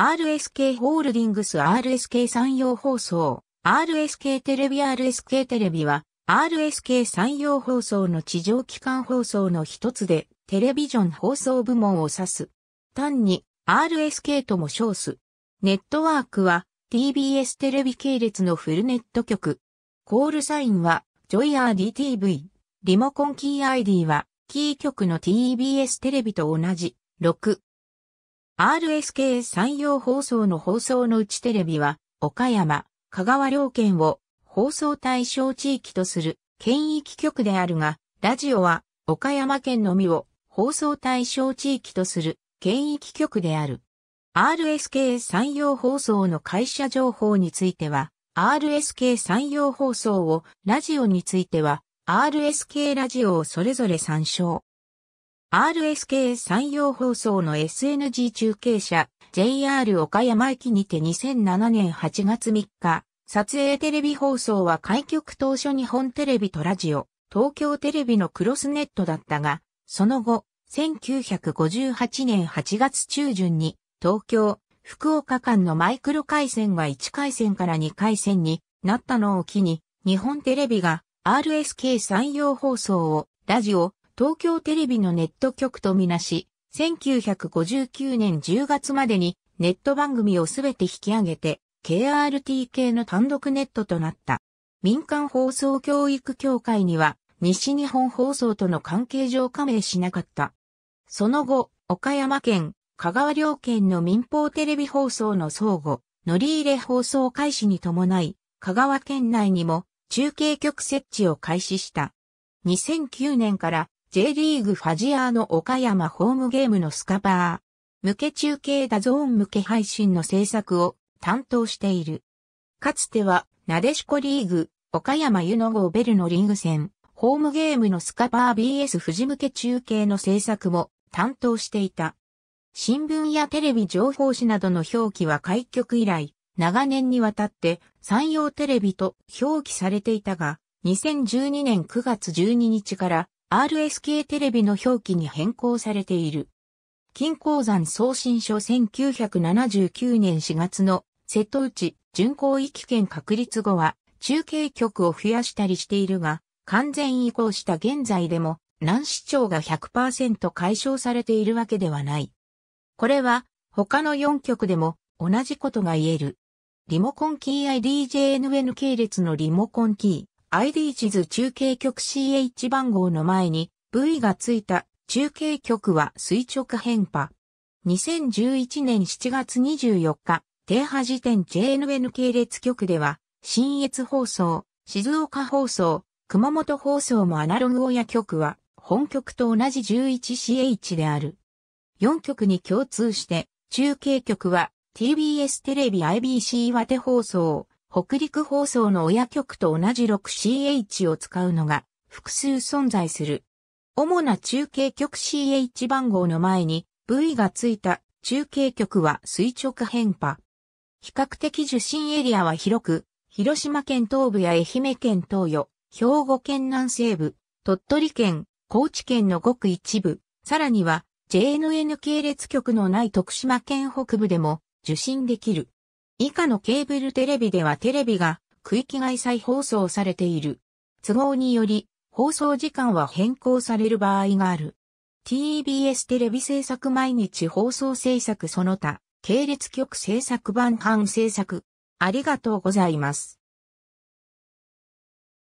RSK ホールディングス RSK 産業放送 RSK テレビ RSK テレビは RSK 産業放送の地上機関放送の一つでテレビジョン放送部門を指す。単に RSK とも称す。ネットワークは TBS テレビ系列のフルネット局。コールサインは JoyRDTV。リモコンキー ID はキー局の TBS テレビと同じ6。r s k 山陽放送の放送のうちテレビは、岡山、香川両県を放送対象地域とする県域局であるが、ラジオは岡山県のみを放送対象地域とする県域局である。RSK 山陽放送の会社情報については、RSK 山陽放送を、ラジオについては、RSK ラジオをそれぞれ参照。r s k 山陽放送の SNG 中継車 JR 岡山駅にて2007年8月3日、撮影テレビ放送は開局当初日本テレビとラジオ、東京テレビのクロスネットだったが、その後、1958年8月中旬に東京、福岡間のマイクロ回線が1回線から2回線になったのを機に、日本テレビが RSK 山陽放送をラジオ、東京テレビのネット局とみなし、1959年10月までにネット番組をすべて引き上げて、KRT 系の単独ネットとなった。民間放送教育協会には、西日本放送との関係上加盟しなかった。その後、岡山県、香川両県の民放テレビ放送の相互、乗り入れ放送開始に伴い、香川県内にも中継局設置を開始した。2009年から J リーグファジアーの岡山ホームゲームのスカパー、向け中継ダゾーン向け配信の制作を担当している。かつては、なでしこリーグ、岡山湯の号ベルのリーグ戦、ホームゲームのスカパー BS 富士向け中継の制作も担当していた。新聞やテレビ情報誌などの表記は開局以来、長年にわたって山陽テレビと表記されていたが、2012年9月12日から RSK テレビの表記に変更されている。金鉱山送信書1979年4月の瀬戸内巡航域圏確立後は中継局を増やしたりしているが、完全移行した現在でも、南市町が100%解消されているわけではない。これは、他の4局でも同じことが言える。リモコンキー IDJNN 系列のリモコンキー、ID 地図中継局 CH 番号の前に V がついた中継局は垂直変波。2011年7月24日、停波時点 JNN 系列局では、新越放送、静岡放送、熊本放送もアナログ親局は、本局と同じ 11CH である。4局に共通して、中継局は TBS テレビ IBC 岩手放送、北陸放送の親局と同じ 6CH を使うのが複数存在する。主な中継局 CH 番号の前に V がついた中継局は垂直変波。比較的受信エリアは広く、広島県東部や愛媛県東予、兵庫県南西部、鳥取県、高知県のごく一部、さらには JNN 系列局のない徳島県北部でも受信できる。以下のケーブルテレビではテレビが区域外再放送されている。都合により放送時間は変更される場合がある。TBS テレビ制作毎日放送制作その他、系列局制作版版制作。ありがとうございます。